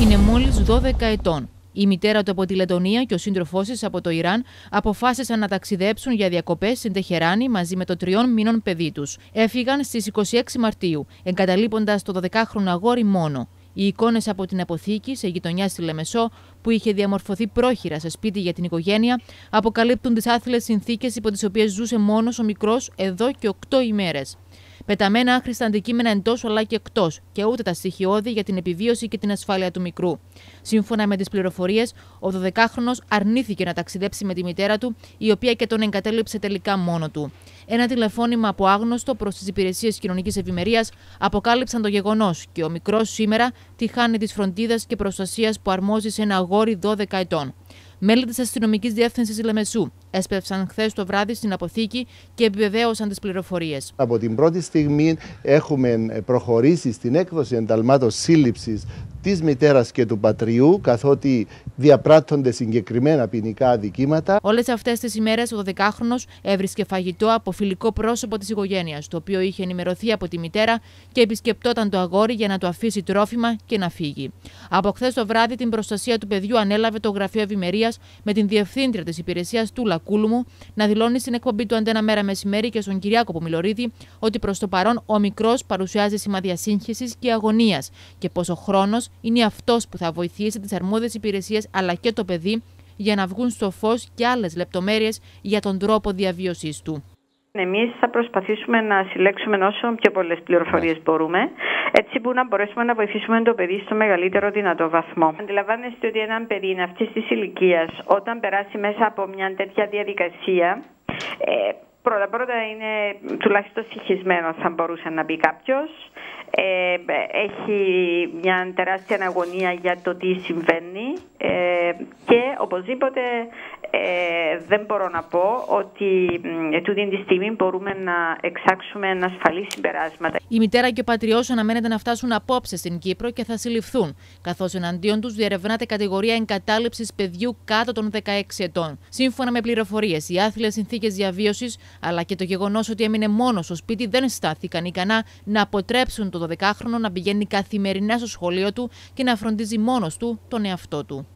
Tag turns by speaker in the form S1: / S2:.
S1: Είναι μόλις 12 ετών. Η μητέρα του από τη Λετωνία και ο σύντροφός της από το Ιράν αποφάσισαν να ταξιδέψουν για διακοπές στην Τεχεράνη μαζί με το τριών μήνων παιδί τους. Έφυγαν στις 26 Μαρτίου, εγκαταλείποντας το 12χρονο αγόρι μόνο. Οι εικόνες από την αποθήκη σε γειτονιά στη Λεμεσό, που είχε διαμορφωθεί πρόχειρα σε σπίτι για την οικογένεια, αποκαλύπτουν τις άθλιες συνθήκες υπό τις οποίες ζούσε μόνος ο μικρός εδώ και 8 ημέρες πεταμένα άχρηστα αντικείμενα εντός αλλά και εκτός και ούτε τα στοιχειώδη για την επιβίωση και την ασφάλεια του μικρού. Σύμφωνα με τις πληροφορίες, ο 12χρονο αρνήθηκε να ταξιδέψει με τη μητέρα του, η οποία και τον εγκατέλειψε τελικά μόνο του. Ένα τηλεφώνημα από άγνωστο προς τις υπηρεσίες κοινωνικής ευημερίας αποκάλυψαν το γεγονός και ο μικρός σήμερα τη χάνει τη φροντίδα και προστασίας που αρμόζει σε ένα αγόρι 12 ετών. Μέλη της αστυνομικής διεύθυνσης Λεμεσού έσπευσαν χθες το βράδυ στην αποθήκη και επιβεβαίωσαν τις πληροφορίες. Από την πρώτη στιγμή έχουμε προχωρήσει στην έκδοση ενταλμάτων σύλληψης της μητέρας και του πατριού καθότι διαπράττονται συγκεκριμένα ποινικά αδικήματα. Όλες αυτές τις ημέρες ο 12χρονος έβρισκε φαγητό από φιλικό πρόσωπο της οικογένειας το οποίο είχε ενημερωθεί από τη μητέρα και επισκεπτόταν το αγόρι για να του αφήσει τρόφιμα και να φύγει. Από χθες το βράδυ την προστασία του παιδιού ανέλαβε το Γραφείο Ευημερίας με την Διευθύντρια της Υπηρεσίας του Λακούλουμου να δηλώνει στην εκπομπή του Αντένα Μέρα Μεσημέρι και στον Κυριάκο Πομιλωρίδη ότι προς το παρόν ο μικρός παρουσιάζει σημάδια σύγχυσης και αγωνίας και πως ο είναι αυτός που θα βοηθήσει τις αρμόδιες υπηρεσίες αλλά και το παιδί για να βγουν στο φως και άλλες λεπτομέρειες για τον τρόπο διαβίωσής του. Εμείς θα προσπαθήσουμε να
S2: συλλέξουμε όσο πιο πολλές πληροφορίες ναι. μπορούμε, έτσι που να μπορέσουμε να βοηθήσουμε το παιδί στο μεγαλύτερο δυνατό βαθμό. Αντιλαμβάνεστε ότι ένα παιδί αυτή της ηλικίας, όταν περάσει μέσα από μια τέτοια διαδικασία, ε, Πρώτα, πρώτα είναι τουλάχιστον συγχυσμένος, θα μπορούσε να μπει κάποιος. Ε, έχει μια τεράστια αναγωνία για το τι συμβαίνει ε, και οπωσδήποτε ε, δεν μπορώ να πω ότι ε, τούτη τη στιγμή μπορούμε να εξάξουμε ασφαλή συμπεράσματα.
S1: Η μητέρα και ο πατριός αναμένεται να φτάσουν απόψε στην Κύπρο και θα συλληφθούν, καθώς εναντίον τους διερευνάται κατηγορία εγκατάλειψης παιδιού κάτω των 16 ετών. Σύμφωνα με πληροφορίες, οι άθλιες συνθήκες διαβίωσης αλλά και το γεγονός ότι έμεινε μόνος στο σπίτι δεν στάθηκαν ικανά να αποτρέψουν το 12χρονο να πηγαίνει καθημερινά στο σχολείο του και να φροντίζει μόνος του τον εαυτό του.